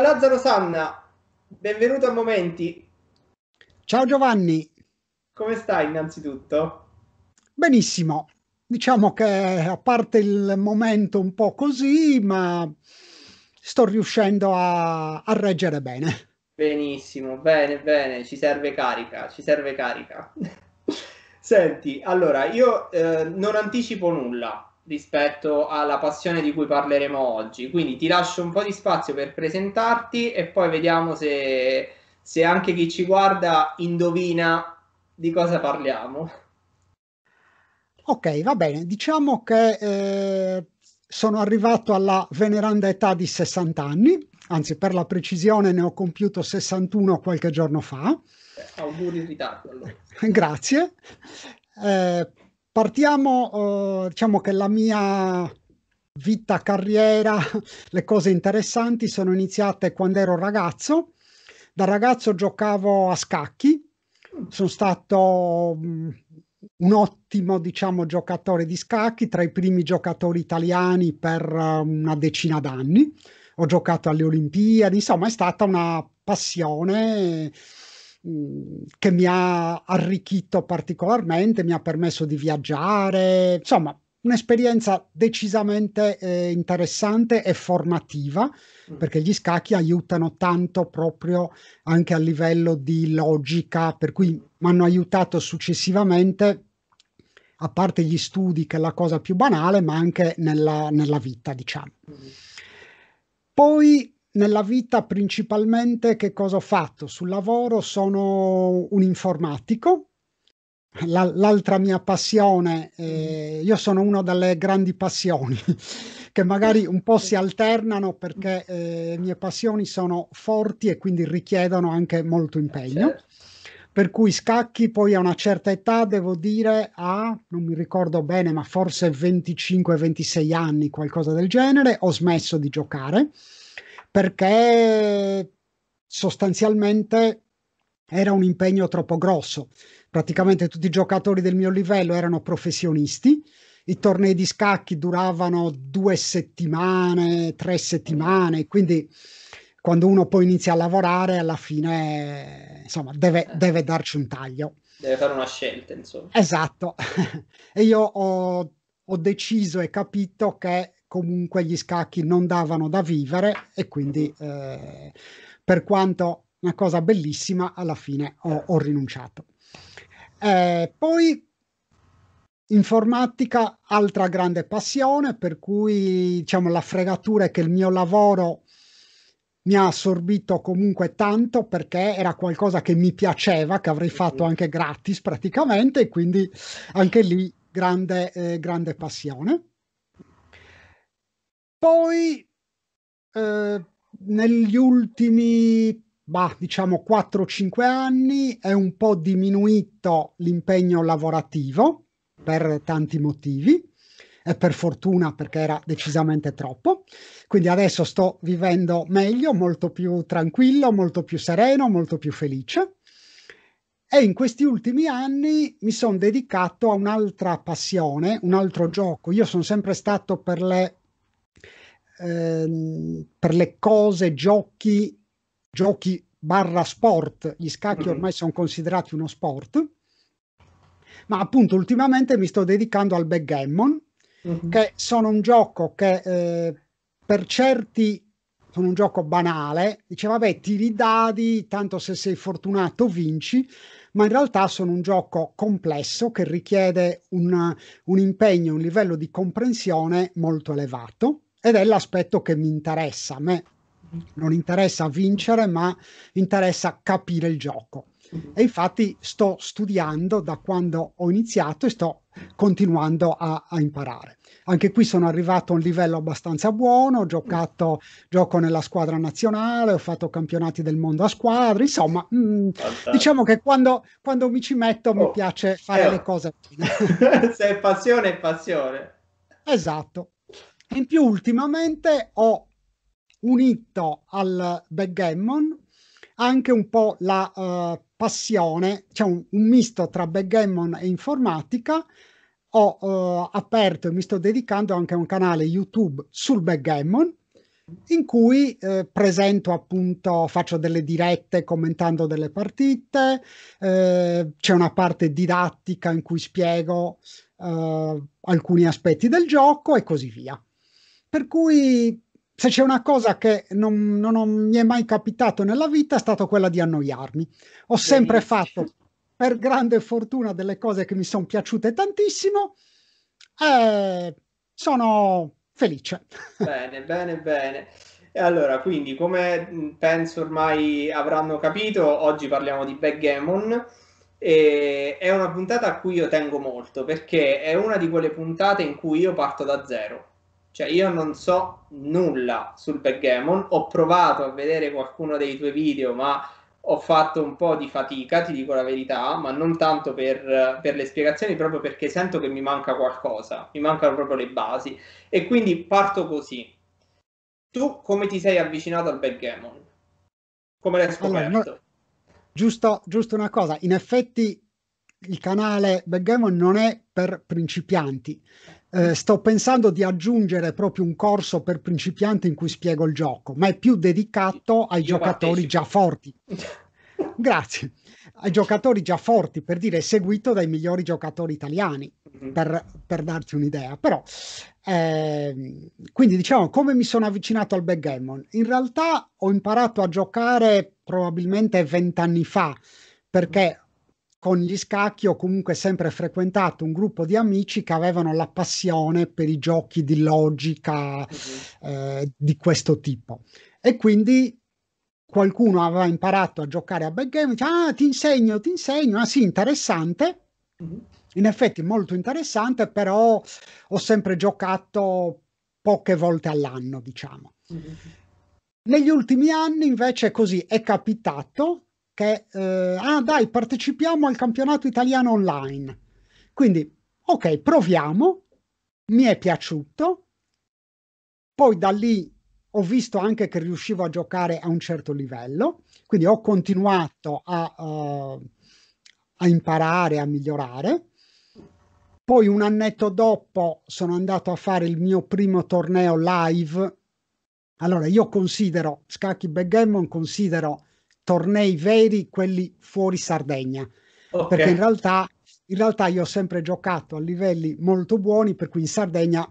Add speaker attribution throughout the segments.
Speaker 1: da Lazzaro Sanna, benvenuto a Momenti.
Speaker 2: Ciao Giovanni.
Speaker 1: Come stai innanzitutto?
Speaker 2: Benissimo. Diciamo che a parte il momento un po' così, ma sto riuscendo a, a reggere bene.
Speaker 1: Benissimo, bene, bene, ci serve carica, ci serve carica. Senti, allora io eh, non anticipo nulla, rispetto alla passione di cui parleremo oggi. Quindi ti lascio un po' di spazio per presentarti e poi vediamo se, se anche chi ci guarda indovina di cosa parliamo.
Speaker 2: Ok, va bene. Diciamo che eh, sono arrivato alla veneranda età di 60 anni, anzi per la precisione ne ho compiuto 61 qualche giorno fa.
Speaker 1: Eh, auguri in ritardo allora.
Speaker 2: Grazie. Eh, Partiamo, eh, diciamo che la mia vita, carriera, le cose interessanti sono iniziate quando ero ragazzo. Da ragazzo giocavo a scacchi, sono stato mm, un ottimo diciamo, giocatore di scacchi, tra i primi giocatori italiani per eh, una decina d'anni. Ho giocato alle Olimpiadi, insomma è stata una passione che mi ha arricchito particolarmente, mi ha permesso di viaggiare, insomma un'esperienza decisamente eh, interessante e formativa mm. perché gli scacchi aiutano tanto proprio anche a livello di logica, per cui mi hanno aiutato successivamente a parte gli studi che è la cosa più banale, ma anche nella, nella vita, diciamo. Mm. Poi nella vita principalmente che cosa ho fatto? Sul lavoro sono un informatico, l'altra mia passione, eh, io sono una delle grandi passioni che magari un po' si alternano perché le eh, mie passioni sono forti e quindi richiedono anche molto impegno. Certo. Per cui scacchi poi a una certa età, devo dire a, non mi ricordo bene, ma forse 25-26 anni, qualcosa del genere, ho smesso di giocare perché sostanzialmente era un impegno troppo grosso. Praticamente tutti i giocatori del mio livello erano professionisti, i tornei di scacchi duravano due settimane, tre settimane, quindi quando uno poi inizia a lavorare alla fine insomma deve, eh. deve darci un taglio.
Speaker 1: Deve fare una scelta, insomma.
Speaker 2: Esatto. e io ho, ho deciso e capito che comunque gli scacchi non davano da vivere e quindi eh, per quanto una cosa bellissima alla fine ho, ho rinunciato. Eh, poi informatica, altra grande passione, per cui diciamo la fregatura è che il mio lavoro mi ha assorbito comunque tanto perché era qualcosa che mi piaceva, che avrei fatto anche gratis praticamente, e quindi anche lì grande, eh, grande passione. Poi eh, negli ultimi, bah, diciamo 4-5 anni è un po' diminuito l'impegno lavorativo per tanti motivi e per fortuna perché era decisamente troppo. Quindi adesso sto vivendo meglio, molto più tranquillo, molto più sereno, molto più felice. E in questi ultimi anni mi sono dedicato a un'altra passione, un altro gioco. Io sono sempre stato per le Ehm, per le cose, giochi, giochi barra sport, gli scacchi mm-hmm. ormai sono considerati uno sport, ma appunto ultimamente mi sto dedicando al backgammon, uh-huh. che sono un gioco che eh, per certi sono un gioco banale, dice vabbè tiri i dadi, tanto se sei fortunato vinci, ma in realtà sono un gioco complesso che richiede un, un impegno, un livello di comprensione molto elevato ed è l'aspetto che mi interessa. A me non interessa vincere, ma interessa capire il gioco. E infatti sto studiando da quando ho iniziato e sto continuando a, a, imparare. Anche qui sono arrivato a un livello abbastanza buono, ho giocato, gioco nella squadra nazionale, ho fatto campionati del mondo a squadre, insomma, mh, mm, diciamo che quando, quando, mi ci metto oh, mi piace fare eh, le cose.
Speaker 1: Se è passione, è passione.
Speaker 2: Esatto. In più ultimamente ho unito al backgammon anche un po' la uh, passione, cioè un, un, misto tra backgammon e informatica. Ho uh, aperto e mi sto dedicando anche a un canale YouTube sul backgammon in cui eh, presento appunto, faccio delle dirette commentando delle partite, eh, c'è una parte didattica in cui spiego eh, alcuni aspetti del gioco e così via. Per cui se c'è una cosa che non, non, non, mi è mai capitato nella vita è stata quella di annoiarmi. Ho sempre fatto, per grande fortuna, delle cose che mi sono piaciute tantissimo e sono felice.
Speaker 1: Bene, bene, bene. E allora, quindi, come penso ormai avranno capito, oggi parliamo di backgammon. è una puntata a cui io tengo molto perché è una di quelle puntate in cui io parto da zero cioè, io non so nulla sul backgammon, ho provato a vedere qualcuno dei tuoi video, ma ho fatto un po' di fatica, ti dico la verità, ma non tanto per, per, le spiegazioni, proprio perché sento che mi manca qualcosa, mi mancano proprio le basi. E quindi parto così. Tu come ti sei avvicinato al backgammon? Come l'hai scoperto? Allora, no,
Speaker 2: giusto, giusto una cosa, in effetti il canale backgammon non è per principianti, eh, sto pensando di aggiungere proprio un corso per principianti in cui spiego il gioco, ma è più dedicato ai Io giocatori partecipo. già forti. Grazie. Ai giocatori già forti, per dire, seguito dai migliori giocatori italiani, mm-hmm. per, per, darti un'idea. Però, eh, quindi diciamo, come mi sono avvicinato al backgammon? In realtà ho imparato a giocare probabilmente vent'anni fa, perché con gli scacchi ho comunque sempre frequentato un gruppo di amici che avevano la passione per i giochi di logica uh-huh. eh, di questo tipo. E quindi qualcuno aveva imparato a giocare a backgammon, dice, ah ti insegno, ti insegno, ah sì, interessante. Uh-huh. In effetti molto interessante, però ho sempre giocato poche volte all'anno, diciamo. Uh-huh. Negli ultimi anni invece così è capitato che, eh, ah dai, partecipiamo al campionato italiano online. Quindi, ok, proviamo, mi è piaciuto, poi da lì ho visto anche che riuscivo a giocare a un certo livello, quindi ho continuato a, uh, a imparare, a migliorare. Poi un annetto dopo sono andato a fare il mio primo torneo live. Allora, io considero Scacchi Backgammon, considero tornei veri, quelli fuori Sardegna. Okay. Perché in realtà, in realtà io ho sempre giocato a livelli molto buoni, per cui in Sardegna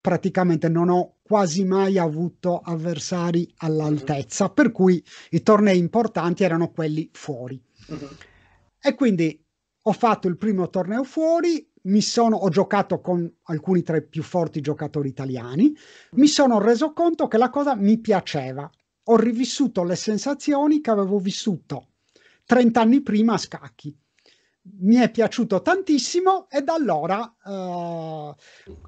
Speaker 2: praticamente non ho quasi mai avuto avversari all'altezza, per cui i tornei importanti erano quelli fuori. Uh-huh. E quindi ho fatto il primo torneo fuori, mi sono, ho giocato con alcuni tra i più forti giocatori italiani, mi mhm. sono reso conto che la cosa mi piaceva ho rivissuto le sensazioni che avevo vissuto 30 anni prima a scacchi. Mi è piaciuto tantissimo e da allora, eh,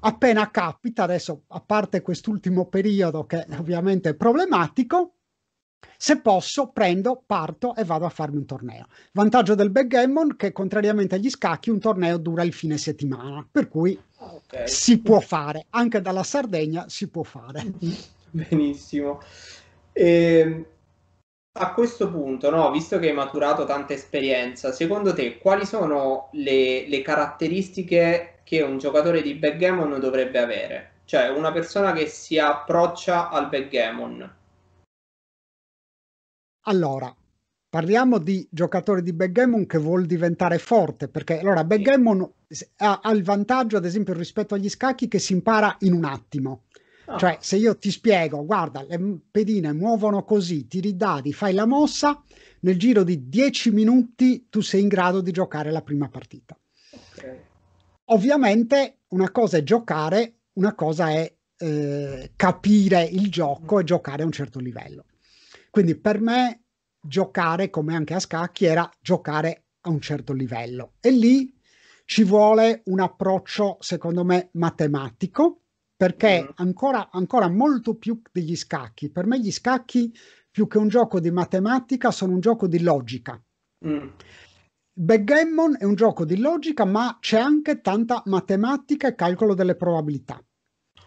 Speaker 2: appena capita, adesso a parte quest'ultimo periodo che ovviamente è problematico, se posso prendo, parto e vado a farmi un torneo. Vantaggio del backgammon che contrariamente agli scacchi un torneo dura il fine settimana, per cui okay. si può fare, anche dalla Sardegna si può fare.
Speaker 1: Benissimo. E ehm, a questo punto, no, visto che hai maturato tanta esperienza, secondo te quali sono le, le caratteristiche che un giocatore di backgammon dovrebbe avere? Cioè una persona che si approccia al backgammon.
Speaker 2: Allora, parliamo di giocatore di backgammon che vuol diventare forte, perché allora backgammon ha, ha il vantaggio, ad esempio, rispetto agli scacchi che si impara in un attimo. Ah. Cioè, se io ti spiego, guarda, le pedine muovono così, ti i dadi, fai la mossa, nel giro di 10 minuti tu sei in grado di giocare la prima partita. Okay. Ovviamente una cosa è giocare, una cosa è eh, capire il gioco e giocare a un certo livello. Quindi per me giocare, come anche a scacchi, era giocare a un certo livello. E lì ci vuole un approccio, secondo me, matematico perché mm. ancora, ancora molto più degli scacchi, per me gli scacchi più che un gioco di matematica sono un gioco di logica. Mm. Backgammon è un gioco di logica, ma c'è anche tanta matematica e calcolo delle probabilità.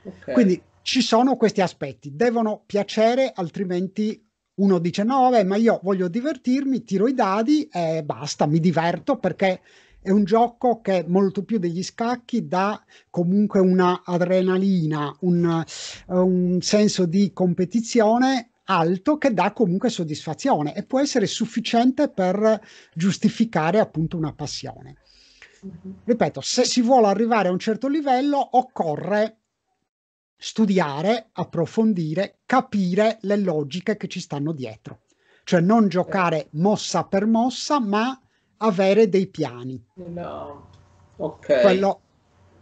Speaker 2: Okay. Quindi ci sono questi aspetti, devono piacere, altrimenti uno dice no, vabbè, ma io voglio divertirmi, tiro i dadi e basta, mi diverto perché è un gioco che molto più degli scacchi dà comunque una adrenalina, un, eh, un senso di competizione alto che dà comunque soddisfazione e può essere sufficiente per giustificare appunto una passione. Mm-hmm. Ripeto, se si vuole arrivare a un certo livello occorre studiare, approfondire, capire le logiche che ci stanno dietro. Cioè non giocare certo. mossa per mossa, ma avere dei piani. No. ok. Quello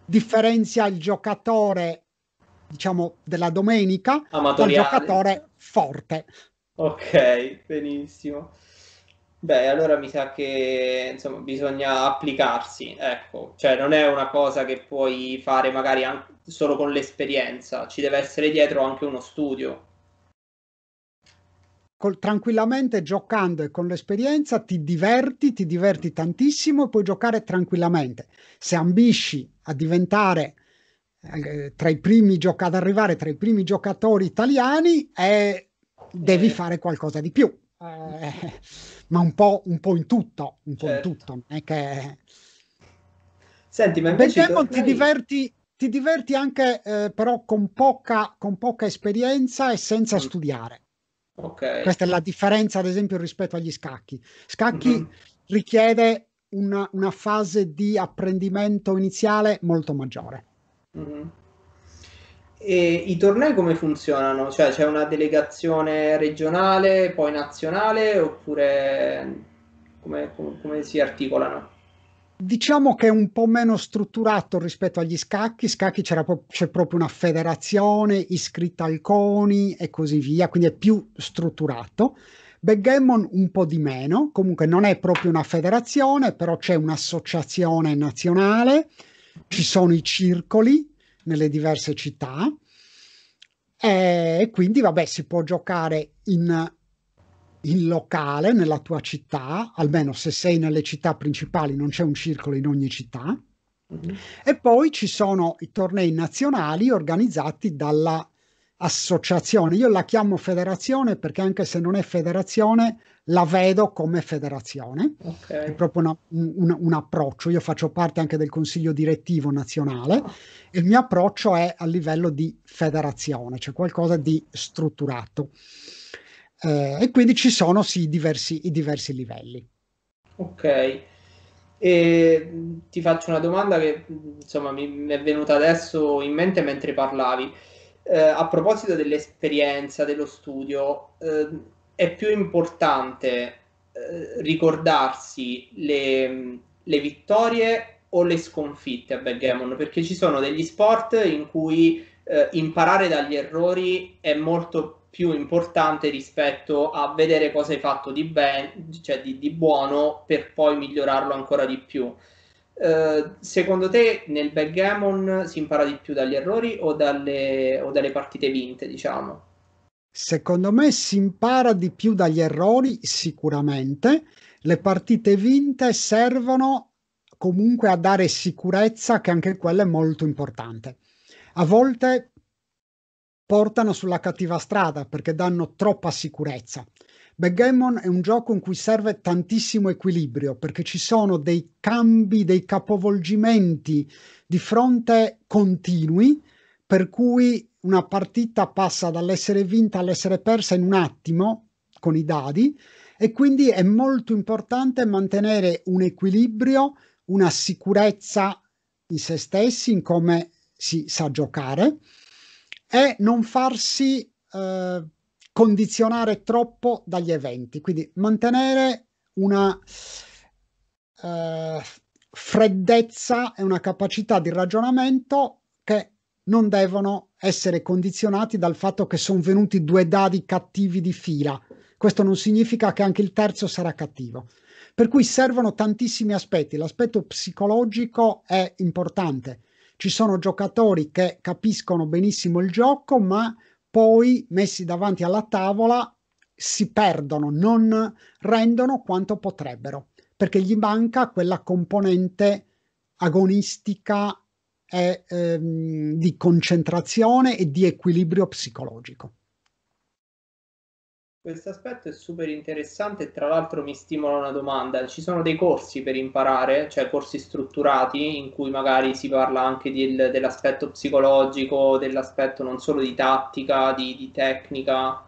Speaker 2: differenzia il giocatore, diciamo, della domenica dal giocatore forte.
Speaker 1: Ok, benissimo. Beh, allora mi sa che insomma, bisogna applicarsi, ecco, cioè non è una cosa che puoi fare magari anche solo con l'esperienza, ci deve essere dietro anche uno studio,
Speaker 2: col, tranquillamente giocando e con l'esperienza ti diverti, ti diverti tantissimo e puoi giocare tranquillamente. Se ambisci a diventare eh, tra i primi gioca- ad arrivare tra i primi giocatori italiani, eh, devi eh. fare qualcosa di più. Eh. Eh, ma un po', un po' in tutto, un po' certo. in tutto, non che... Senti, ma invece... Vediamo, ti diverti, ti diverti anche eh, però con poca, con poca, esperienza e senza mm. studiare.
Speaker 1: Okay. Questa
Speaker 2: è la differenza, ad esempio, rispetto agli scacchi. Scacchi mm-hmm. richiede una, una, fase di apprendimento iniziale molto maggiore.
Speaker 1: Mm-hmm. E i tornei come funzionano? Cioè c'è una delegazione regionale, poi nazionale, oppure come, come, come si articolano?
Speaker 2: Diciamo che è un po' meno strutturato rispetto agli scacchi. Scacchi c'era pro- c'è proprio una federazione iscritta al CONI e così via, quindi è più strutturato. Backgammon un po' di meno, comunque non è proprio una federazione, però c'è un'associazione nazionale, ci sono i circoli nelle diverse città eh, e quindi vabbè si può giocare in in locale nella tua città, almeno se sei nelle città principali non c'è un circolo in ogni città. Mm-hmm. E poi ci sono i tornei nazionali organizzati dalla associazione. Io la chiamo federazione perché anche se non è federazione, la vedo come federazione. Okay. È proprio una, un, un, approccio. Io faccio parte anche del consiglio direttivo nazionale oh. e il mio approccio è a livello di federazione, cioè qualcosa di strutturato eh, e quindi ci sono sì diversi, i diversi livelli.
Speaker 1: Ok, e mm, ti faccio una domanda che mm, insomma mi è venuta adesso in mente mentre parlavi. Eh, a proposito dell'esperienza, dello studio, eh, è più importante eh, ricordarsi le, mm, le vittorie o le sconfitte a backgammon perché ci sono degli sport in cui eh, imparare dagli errori è molto più più importante rispetto a vedere cosa hai fatto di, ben, cioè di, di buono per poi migliorarlo ancora di più. Eh, secondo te nel backgammon si impara di più dagli errori o dalle, o dalle partite vinte, diciamo?
Speaker 2: Secondo me si impara di più dagli errori, sicuramente. Le partite vinte servono comunque a dare sicurezza, che anche quella è molto importante. A volte portano sulla cattiva strada perché danno troppa sicurezza. Backgammon è un gioco in cui serve tantissimo equilibrio perché ci sono dei cambi, dei capovolgimenti di fronte continui, per cui una partita passa dall'essere vinta all'essere persa in un attimo con i dadi e quindi è molto importante mantenere un equilibrio, una sicurezza in se stessi, in come si sa giocare è non farsi eh, condizionare troppo dagli eventi, quindi mantenere una eh, freddezza e una capacità di ragionamento che non devono essere condizionati dal fatto che sono venuti due dadi cattivi di fila. Questo non significa che anche il terzo sarà cattivo. Per cui servono tantissimi aspetti. L'aspetto psicologico è importante, ci sono giocatori che capiscono benissimo il gioco, ma poi messi davanti alla tavola si perdono, non rendono quanto potrebbero, perché gli manca quella componente agonistica e, ehm, di concentrazione e di equilibrio psicologico
Speaker 1: questo aspetto è super interessante e tra l'altro mi stimola una domanda. Ci sono dei corsi per imparare, cioè corsi strutturati in cui magari si parla anche di, dell'aspetto psicologico, dell'aspetto non solo di tattica, di, di tecnica?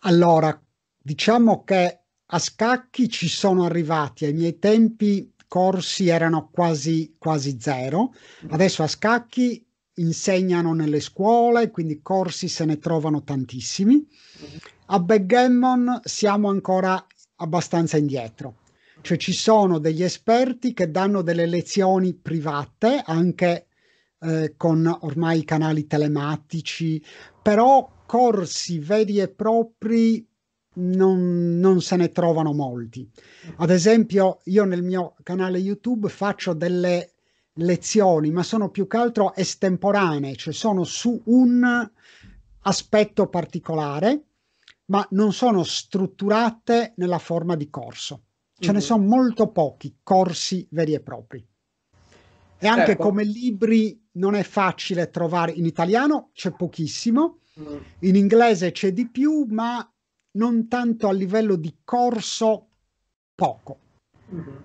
Speaker 2: Allora, diciamo che a scacchi ci sono arrivati ai miei tempi corsi erano quasi, quasi zero. Mm. Adesso a scacchi insegnano nelle scuole, quindi corsi se ne trovano tantissimi. A backgammon siamo ancora abbastanza indietro, cioè ci sono degli esperti che danno delle lezioni private anche eh, con ormai canali telematici, però corsi veri e propri non, non, se ne trovano molti. Ad esempio, io nel mio canale YouTube faccio delle lezioni, ma sono più che altro estemporanee, cioè sono su un aspetto particolare, ma non sono strutturate nella forma di corso. Ce mm-hmm. ne mhm. sono molto pochi corsi veri e propri. E anche eh, come libri non è facile trovare in italiano, c'è pochissimo, mm. in inglese c'è di più, ma non tanto a livello di corso, poco. Mm-hmm.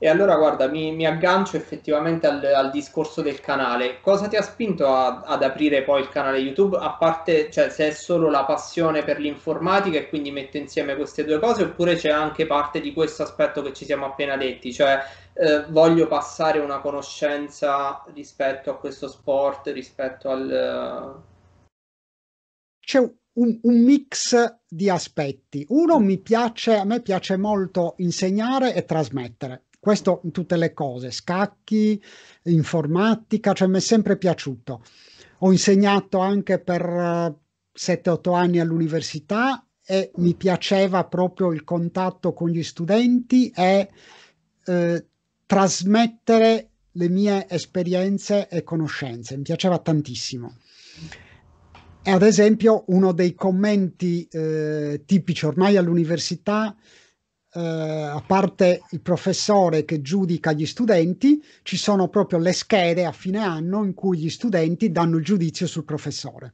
Speaker 1: E allora guarda, mi, mi aggancio effettivamente al, al, discorso del canale. Cosa ti ha spinto a, ad aprire poi il canale YouTube? A parte, cioè, se è solo la passione per l'informatica e quindi metto insieme queste due cose, oppure c'è anche parte di questo aspetto che ci siamo appena detti, cioè eh, voglio passare una conoscenza rispetto a questo sport, rispetto al...
Speaker 2: C'è un, un, un, mix di aspetti. Uno mm. mi piace, a me piace molto insegnare e trasmettere. Questo in tutte le cose, scacchi, informatica, cioè mi è sempre piaciuto. Ho insegnato anche per 7-8 eh, anni all'università e mi piaceva proprio il contatto con gli studenti e eh, trasmettere le mie esperienze e conoscenze, mi piaceva tantissimo. ad esempio uno dei commenti eh, tipici ormai all'università eh, a parte il professore che giudica gli studenti, ci sono proprio le schede a fine anno in cui gli studenti danno il giudizio sul professore.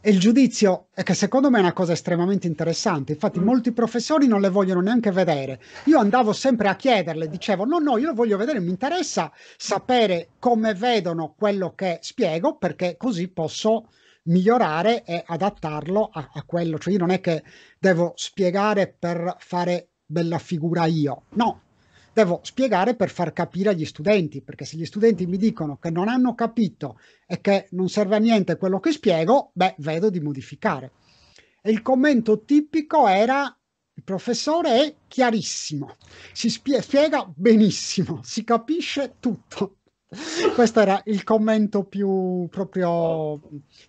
Speaker 2: E il giudizio è che secondo me è una cosa estremamente interessante, infatti molti professori non le vogliono neanche vedere. Io andavo sempre a chiederle, dicevo no, no, io lo voglio vedere, mi interessa sapere come vedono quello che spiego perché così posso migliorare e adattarlo a, a quello. Cioè io non è che devo spiegare per fare bella figura io. No, devo spiegare per far capire agli studenti, perché se gli studenti mi dicono che non hanno capito e che non serve a niente quello che spiego, beh, vedo di modificare. E il commento tipico era il professore è chiarissimo, si spie spiega benissimo, si capisce tutto. Questo era il commento più proprio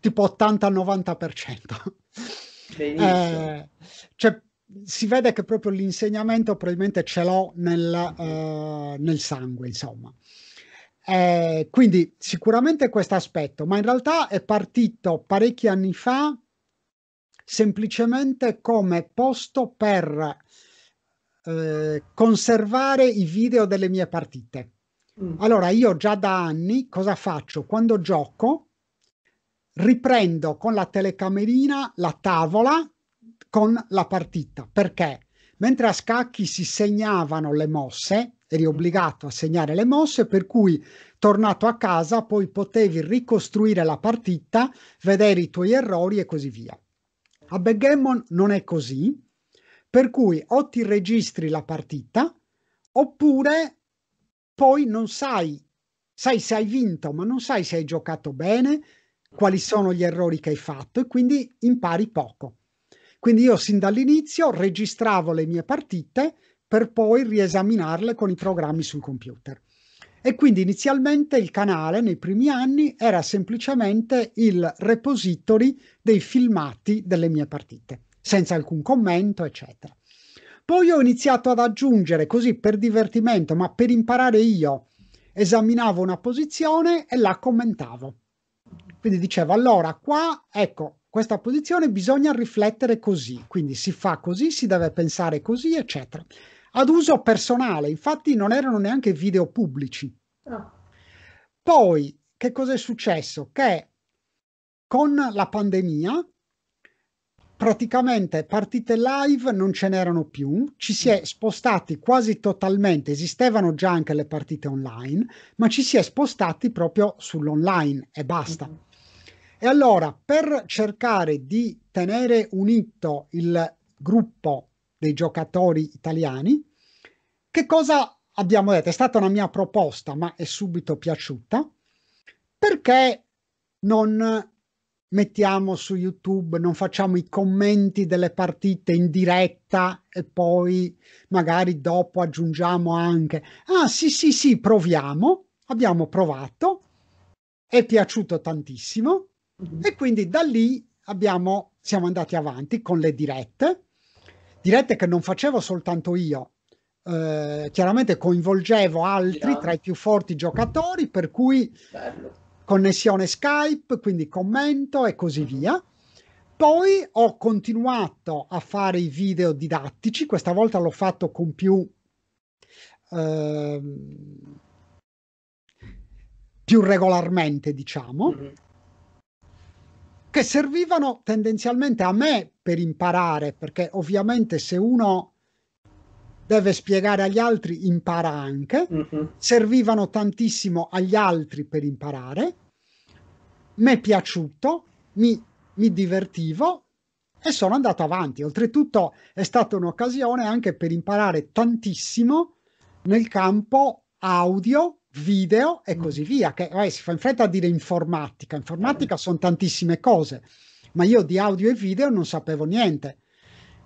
Speaker 2: tipo 80-90%. Eh, cioè, si vede che proprio l'insegnamento probabilmente ce l'ho nel, uh, nel sangue, insomma. Eh, quindi sicuramente questo aspetto, ma in realtà è partito parecchi anni fa semplicemente come posto per eh, conservare i video delle mie partite. Mm. Allora io già da anni cosa faccio? Quando gioco riprendo con la telecamerina la tavola con la partita. Perché? Mentre a scacchi si segnavano le mosse, eri mm. obbligato a segnare le mosse, per cui tornato a casa poi potevi ricostruire la partita, vedere i tuoi errori e così via. A Backgammon non è così, per cui o ti registri la partita oppure poi non sai, sai se hai vinto, ma non sai se hai giocato bene, quali sono gli errori che hai fatto e quindi impari poco. Quindi io sin dall'inizio registravo le mie partite per poi riesaminarle con i programmi sul computer. E quindi inizialmente il canale nei primi anni era semplicemente il repository dei filmati delle mie partite, senza alcun commento, eccetera. Poi ho iniziato ad aggiungere così per divertimento, ma per imparare io, esaminavo una posizione e la commentavo. Quindi dicevo, allora qua, ecco, questa posizione bisogna riflettere così, quindi si fa così, si deve pensare così, eccetera. Ad uso personale, infatti non erano neanche video pubblici. Oh. Poi, che cosa è successo? Che con la pandemia, praticamente partite live non ce n'erano più, ci si è spostati quasi totalmente, esistevano già anche le partite online, ma ci si è spostati proprio sull'online e basta. Mm-hmm. E allora, per cercare di tenere unito il gruppo dei giocatori italiani, che cosa abbiamo detto? È stata una mia proposta, ma è subito piaciuta. Perché non mettiamo su YouTube, non facciamo i commenti delle partite in diretta e poi magari dopo aggiungiamo anche, ah sì sì sì, proviamo, abbiamo provato, è piaciuto tantissimo Mm-hmm. E quindi da lì abbiamo, siamo andati avanti con le dirette, dirette che non facevo soltanto io, eh, chiaramente coinvolgevo altri tra i più forti giocatori, per cui Bello. connessione Skype, quindi commento e così via. Poi ho continuato a fare i video didattici, questa volta l'ho fatto con più, eh, più regolarmente, diciamo. Mm-hmm che servivano tendenzialmente a me per imparare, perché ovviamente se uno deve spiegare agli altri impara anche, mm-hmm. servivano tantissimo agli altri per imparare, mi è piaciuto, mi, mi divertivo e sono andato avanti. Oltretutto è stata un'occasione anche per imparare tantissimo nel campo audio video e mm. così via, che eh, si fa in fretta a dire informatica, informatica mm. sono tantissime cose, ma io di audio e video non sapevo niente.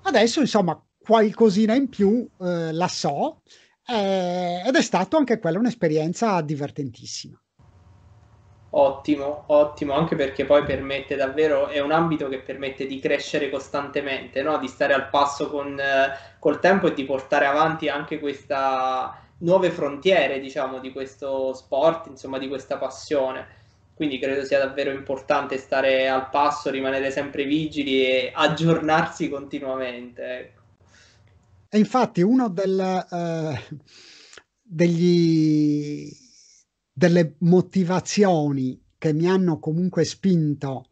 Speaker 2: Adesso insomma qualcosina in più eh, la so eh, ed è stata anche quella un'esperienza divertentissima.
Speaker 1: Ottimo, ottimo, anche perché poi permette davvero, è un ambito che permette di crescere costantemente, no? di stare al passo con, eh, col tempo e di portare avanti anche questa, nuove frontiere, diciamo, di questo sport, insomma, di questa passione. Quindi credo sia davvero importante stare al passo, rimanere sempre vigili e aggiornarsi continuamente. Ecco.
Speaker 2: E infatti uno del, eh, degli, delle motivazioni che mi hanno comunque spinto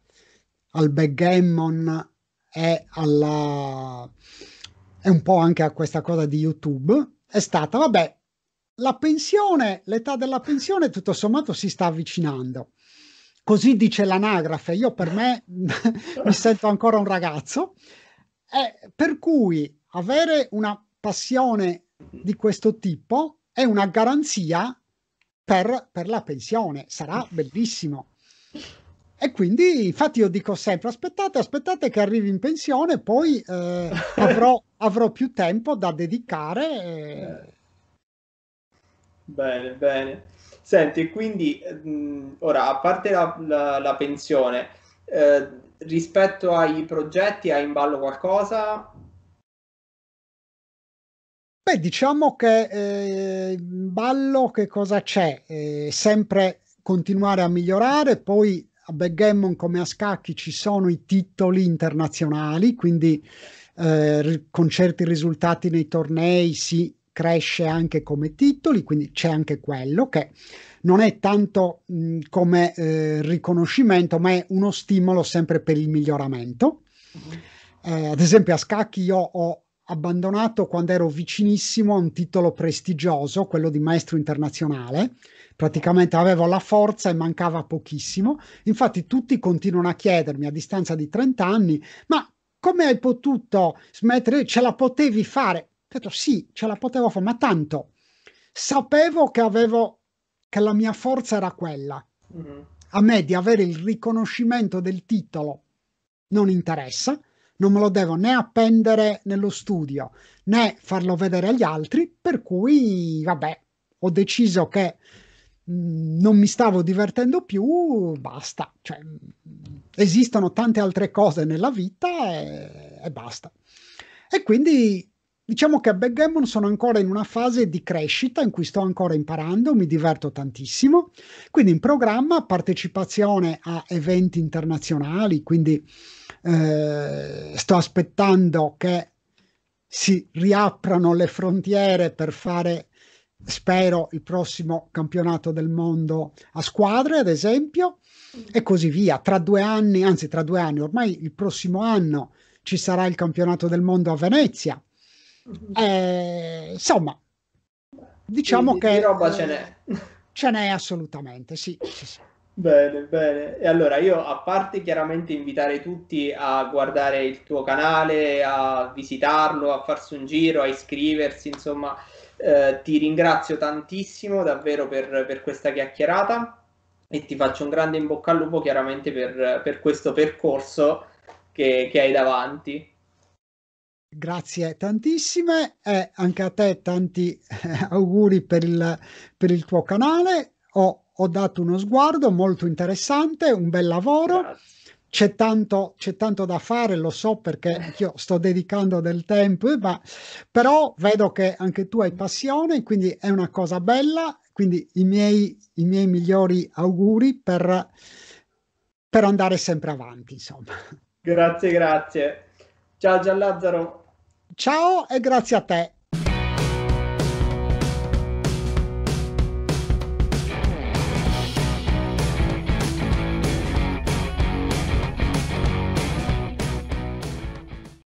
Speaker 2: al backgammon e alla, e un po' anche a questa cosa di YouTube è stata, vabbè, la pensione, l'età della pensione tutto sommato si sta avvicinando. Così dice l'anagrafe, io per me mi sento ancora un ragazzo, eh, per cui avere una passione di questo tipo è una garanzia per, per la pensione, sarà bellissimo. E quindi, infatti, io dico sempre: aspettate, aspettate che arrivi in pensione, poi eh, avrò, avrò, più tempo da dedicare. Eh,
Speaker 1: Bene, bene. Senti, quindi mh, ehm, ora, a parte la, la- la pensione, eh, rispetto ai progetti hai in ballo qualcosa?
Speaker 2: Beh, diciamo che eh, in ballo che cosa c'è? Eh, sempre continuare a migliorare, poi a backgammon come a scacchi ci sono i titoli internazionali, quindi eh, certi risultati nei tornei, sì, cresce anche come titoli, quindi c'è anche quello che non è tanto mh, come eh, riconoscimento, ma è uno stimolo sempre per il miglioramento. Eh, ad esempio a scacchi io ho abbandonato quando ero vicinissimo a un titolo prestigioso, quello di maestro internazionale. Praticamente avevo la forza e mancava pochissimo. Infatti tutti continuano a chiedermi a distanza di 30 anni, ma come hai potuto smettere? Ce la potevi fare? ho detto sì, ce la potevo fare, ma tanto sapevo che avevo che la mia forza era quella. Mm. A me di avere il riconoscimento del titolo non interessa, non me lo devo né appendere nello studio né farlo vedere agli altri, per cui vabbè, ho deciso che mm, non mi stavo divertendo più, basta. Cioè, esistono tante altre cose nella vita e, e basta. E quindi Diciamo che a Backgammon sono ancora in una fase di crescita in cui sto ancora imparando, mi diverto tantissimo. Quindi in programma partecipazione a eventi internazionali, quindi eh, sto aspettando che si riaprano le frontiere per fare, spero, il prossimo campionato del mondo a squadre, ad esempio, e così via. Tra due anni, anzi tra due anni, ormai il prossimo anno ci sarà il campionato del mondo a Venezia Mm-hmm. Eh, insomma, diciamo di, che... Di roba ce n'è. Ce n'è assolutamente, sì, sì, sì. Bene, bene.
Speaker 1: E allora io, a parte chiaramente invitare tutti a guardare il tuo canale, a visitarlo, a farsi un giro, a iscriversi, insomma, eh, ti ringrazio tantissimo davvero per, per, questa chiacchierata e ti faccio un grande in bocca al lupo chiaramente per, per questo percorso che, che hai davanti.
Speaker 2: Grazie tantissime e anche a te tanti auguri per il, per il tuo canale. Ho, ho, dato uno sguardo molto interessante, un bel lavoro. C'è tanto, c'è tanto da fare, lo so perché io sto dedicando del tempo, eh, ma, però vedo che anche tu hai passione, quindi è una cosa bella. Quindi i miei, i miei migliori auguri per, per andare sempre avanti, insomma.
Speaker 1: Grazie, grazie. Ciao Gian Lazzaro.
Speaker 2: Ciao e grazie a te.